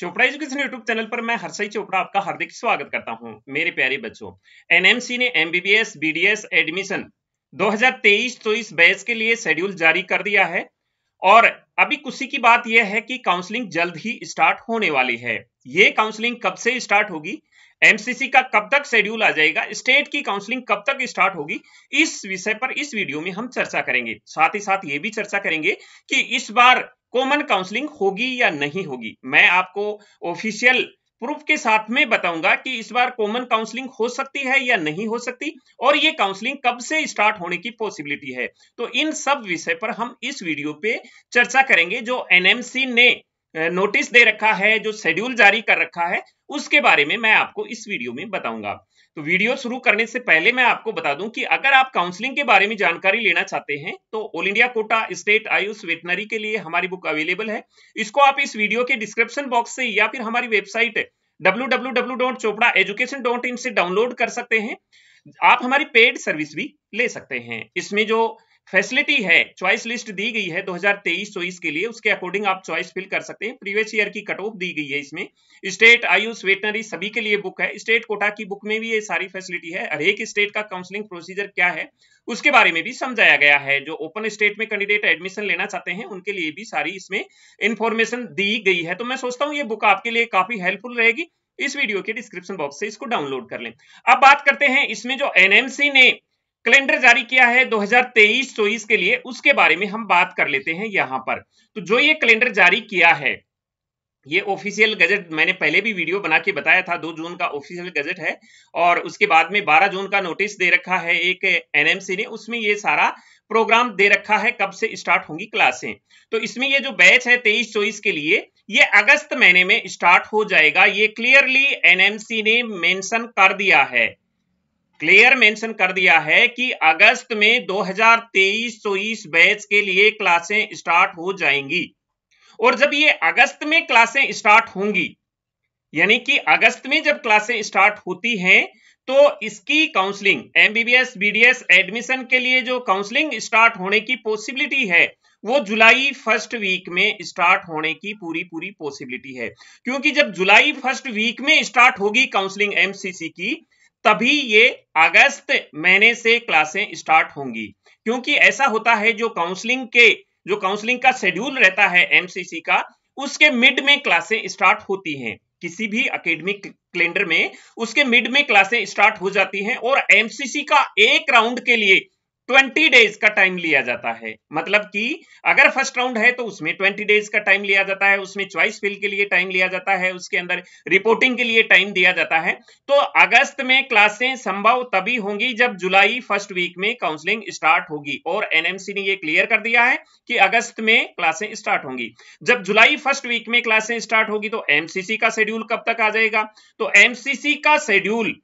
Chopra education YouTube channel पर मैं हर्षई चोपड़ा आपका हार्दिक स्वागत करता हूं मेरे प्यारे बच्चों एनएमसी ने एमबीबीएस बीडीएस एडमिशन 2023 इस बैच के लिए शेड्यूल जारी कर दिया है और अभी खुशी की बात यह है कि काउंसलिंग जल्द ही स्टार्ट होने वाली है ये काउंसलिंग कब से स्टार्ट होगी एमसीसी का कब तक शेड्यूल आ जाएगा स्टेट की काउंसलिंग कब तक स्टार्ट होगी इस विषय पर इस वीडियो में हम चर्चा करेंगे साथ ही साथ ये भी चर्चा करेंगे कि इस बार कॉमन काउंसलिंग होगी या नहीं होगी मैं आपको ऑफिशियल प्रूफ के साथ में बताऊंगा कि इस बार कॉमन काउंसलिंग हो सकती है या नहीं हो सकती और ये काउंसलिंग कब से स्टार्ट होने की पॉसिबिलिटी है तो इन सब विषय पर हम इस वीडियो पे चर्चा करेंगे जो एनएमसी ने नोटिस दे रखा है जो शेड्यूल जारी कर रखा है उसके बारे में मैं आपको इस वीडियो में बताऊंगा तो वीडियो शुरू करने से पहले मैं आपको बता दूं कि अगर आप काउंसलिंग के बारे में जानकारी लेना चाहते हैं तो all India quota state AYUSH veterinary के लिए हमारी बुक अवेलेबल है इसको आप इस वीडियो के डिस्क्रिप्शन बॉक्स से या फिर हमारी वेबसाइट डब्ल्यू से डाउनलोड कर सकते हैं आप हमारी पेड सर्विस भी ले सकते हैं इसमें जो फैसिलिटी है चॉइस लिस्ट दी गई है 2023 हजार के लिए उसके अकॉर्डिंग आप चॉइस फिल कर सकते हैं प्रीवियस ईयर की कट ऑफ दी गई है इसमें स्टेट आयुष वेटनरी सभी के लिए बुक है स्टेट कोटा की बुक में भी ये सारी फैसिलिटी है हर एक स्टेट का काउंसलिंग प्रोसीजर क्या है उसके बारे में भी समझाया गया है जो ओपन स्टेट में कैंडिडेट एडमिशन लेना चाहते हैं उनके लिए भी सारी इसमें इंफॉर्मेशन दी गई है तो मैं सोचता हूँ ये बुक आपके लिए काफी हेल्पफुल रहेगी इस वीडियो के डिस्क्रिप्शन बॉक्स से इसको डाउनलोड कर लें अब बात करते हैं इसमें जो एनएमसी ने कैलेंडर जारी किया है 2023-24 के लिए उसके बारे में हम बात कर लेते हैं यहां पर तो जो ये कैलेंडर जारी किया है ये ऑफिशियल गजट मैंने पहले भी वीडियो बना के बताया था दो जून का ऑफिशियल गजट है और उसके बाद में बारह जून का नोटिस दे रखा है एक एनएमसी ने उसमें ये सारा प्रोग्राम दे रखा है कब से स्टार्ट होंगी क्लासें तो इसमें ये जो बैच है तेईस चौबीस के लिए ये अगस्त महीने में स्टार्ट हो जाएगा ये क्लियरली एनएमसी ने मेंशन कर दिया है क्लियर मेंशन कर दिया है कि अगस्त में 2023-24 बैच के लिए क्लासें स्टार्ट हो जाएंगी और जब ये अगस्त में क्लासें स्टार्ट होंगी यानी कि अगस्त में जब क्लासें स्टार्ट होती हैं तो इसकी काउंसलिंग एमबीबीएस बीडीएस एडमिशन के लिए जो काउंसलिंग स्टार्ट होने की पॉसिबिलिटी है वो जुलाई फर्स्ट वीक में स्टार्ट होने की पूरी पूरी पॉसिबिलिटी है क्योंकि जब जुलाई फर्स्ट वीक में स्टार्ट होगी काउंसलिंग एमसीसी की तभी ये अगस्त महीने से क्लासें स्टार्ट होंगी क्योंकि ऐसा होता है जो काउंसलिंग के जो काउंसलिंग का शेड्यूल रहता है एमसीसी का उसके मिड में क्लासें स्टार्ट होती हैं किसी भी अकेडमिक कैलेंडर में उसके मिड में क्लासें स्टार्ट हो जाती हैं और एमसीसी का एक राउंड के लिए ट्वेंटी डेज का टाइम लिया जाता है मतलब कि अगर फर्स्ट राउंड है तो उसमें 20 डेज का टाइम लिया जाता है उसमें चॉइस फिल के लिए टाइम लिया जाता है उसके अंदर रिपोर्टिंग के लिए टाइम दिया जाता है तो अगस्त में क्लासें संभव तभी होंगी जब जुलाई फर्स्ट वीक में काउंसलिंग स्टार्ट होगी और एनएमसी ने यह क्लियर कर दिया है कि अगस्त में क्लासें स्टार्ट होंगी जब जुलाई फर्स्ट वीक में क्लासें स्टार्ट होगी तो एमसीसी का शेड्यूल कब तक आ जाएगा तो एमसीसी का शेड्यूल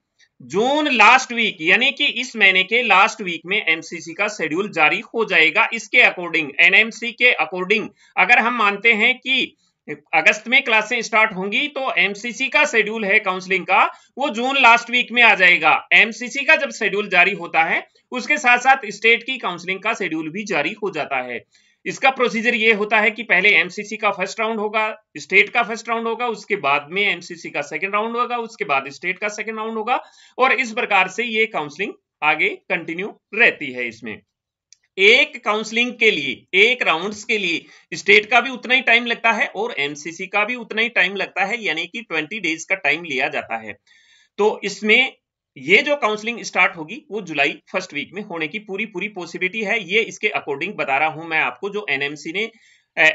जून लास्ट वीक यानी कि इस महीने के लास्ट वीक में एमसीसी का शेड्यूल जारी हो जाएगा इसके अकॉर्डिंग एनएमसी के अकॉर्डिंग अगर हम मानते हैं कि अगस्त में क्लासें स्टार्ट होंगी तो एमसीसी का शेड्यूल है काउंसलिंग का वो जून लास्ट वीक में आ जाएगा एमसीसी का जब शेड्यूल जारी होता है उसके साथ साथ स्टेट की काउंसलिंग का शेड्यूल भी जारी हो जाता है इसका प्रोसीजर ये होता है कि पहले एमसीसी का फर्स्ट राउंड होगा स्टेट का फर्स्ट राउंड होगा उसके बाद में एमसीसी का सेकंड राउंड होगा उसके बाद स्टेट का सेकंड राउंड होगा और इस प्रकार से ये काउंसलिंग आगे कंटिन्यू रहती है इसमें एक काउंसलिंग के लिए एक राउंड्स के लिए स्टेट का भी उतना ही टाइम लगता है और एमसीसी का भी उतना ही टाइम लगता है यानी कि ट्वेंटी डेज का टाइम लिया जाता है तो इसमें ये जो काउंसलिंग स्टार्ट होगी वो जुलाई फर्स्ट वीक में होने की पूरी पूरी पॉसिबिलिटी है ये इसके अकॉर्डिंग बता रहा हूं मैं आपको जो एनएमसी ने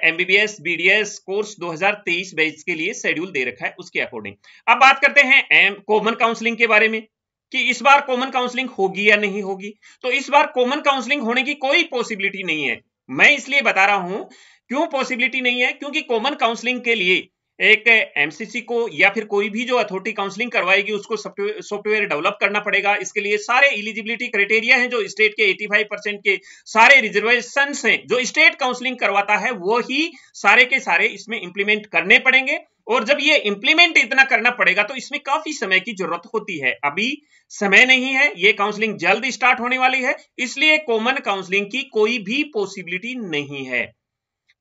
एमबीबीएस बीडीएस कोर्स 2023 बैच के लिए शेड्यूल दे रखा है उसके अकॉर्डिंग अब बात करते हैं कॉमन काउंसलिंग के बारे में कि इस बार कॉमन काउंसलिंग होगी या नहीं होगी तो इस बार कॉमन काउंसलिंग होने की कोई पॉसिबिलिटी नहीं है मैं इसलिए बता रहा हूं क्यों पॉसिबिलिटी नहीं है क्योंकि कॉमन काउंसलिंग के लिए एक एमसीसी को या फिर कोई भी जो अथॉरिटी काउंसलिंग करवाएगी उसको सॉफ्टवेयर डेवलप करना पड़ेगा इसके लिए सारे इलिजिबिलिटी क्राइटेरिया हैं जो स्टेट के 85 परसेंट के सारे रिजर्वेशन हैं जो स्टेट काउंसलिंग करवाता है वो ही सारे के सारे इसमें इंप्लीमेंट करने पड़ेंगे और जब ये इंप्लीमेंट इतना करना पड़ेगा तो इसमें काफी समय की जरूरत होती है अभी समय नहीं है ये काउंसलिंग जल्द स्टार्ट होने वाली है इसलिए कॉमन काउंसलिंग की कोई भी पॉसिबिलिटी नहीं है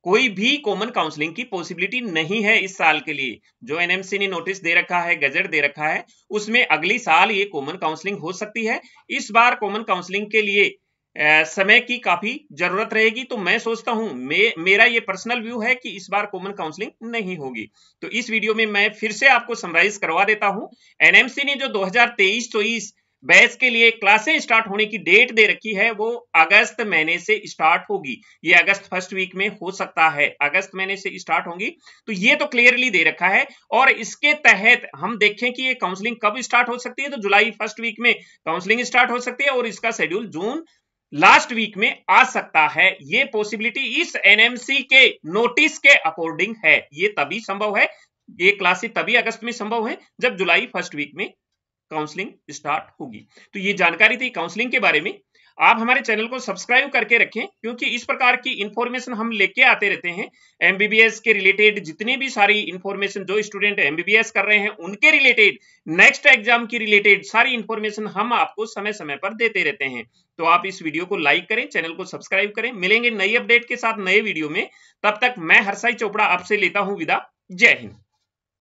कोई भी कॉमन काउंसलिंग की पॉसिबिलिटी नहीं है इस साल के लिए जो एनएमसी ने नोटिस दे रखा है गजट दे रखा है उसमें अगली साल ये कॉमन काउंसलिंग हो सकती है इस बार कॉमन काउंसलिंग के लिए ए, समय की काफी जरूरत रहेगी तो मैं सोचता हूं मे, मेरा ये पर्सनल व्यू है कि इस बार कॉमन काउंसलिंग नहीं होगी तो इस वीडियो में मैं फिर से आपको समराइज करवा देता हूं एनएमसी ने जो 2023 हजार बहस के लिए क्लासें स्टार्ट होने की डेट दे रखी है वो अगस्त महीने से स्टार्ट होगी ये अगस्त फर्स्ट वीक में हो सकता है अगस्त महीने से स्टार्ट होगी तो ये तो क्लियरली दे रखा है और इसके तहत हम देखें कि ये काउंसलिंग कब स्टार्ट हो सकती है तो जुलाई फर्स्ट वीक में काउंसलिंग स्टार्ट हो सकती है और इसका शेड्यूल जून लास्ट वीक में आ सकता है ये पॉसिबिलिटी इस एनएमसी के नोटिस के अकॉर्डिंग है ये तभी संभव है ये क्लासेस तभी अगस्त में संभव है जब जुलाई फर्स्ट वीक में काउंसलिंग स्टार्ट होगी तो ये जानकारी थी काउंसलिंग के बारे में आप हमारे चैनल को सब्सक्राइब करके रखें क्योंकि इस प्रकार की इन्फॉर्मेशन हम लेके आते रहते हैं एमबीबीएस के रिलेटेड जितनी भी सारी इंफॉर्मेशन जो स्टूडेंट एमबीबीएस कर रहे हैं उनके रिलेटेड नेक्स्ट एग्जाम की रिलेटेड सारी इंफॉर्मेशन हम आपको समय समय पर देते रहते हैं तो आप इस वीडियो को लाइक करें चैनल को सब्सक्राइब करें मिलेंगे नई अपडेट के साथ नए वीडियो में तब तक मैं हरसाई चोपड़ा आपसे लेता हूं विदा जय हिंद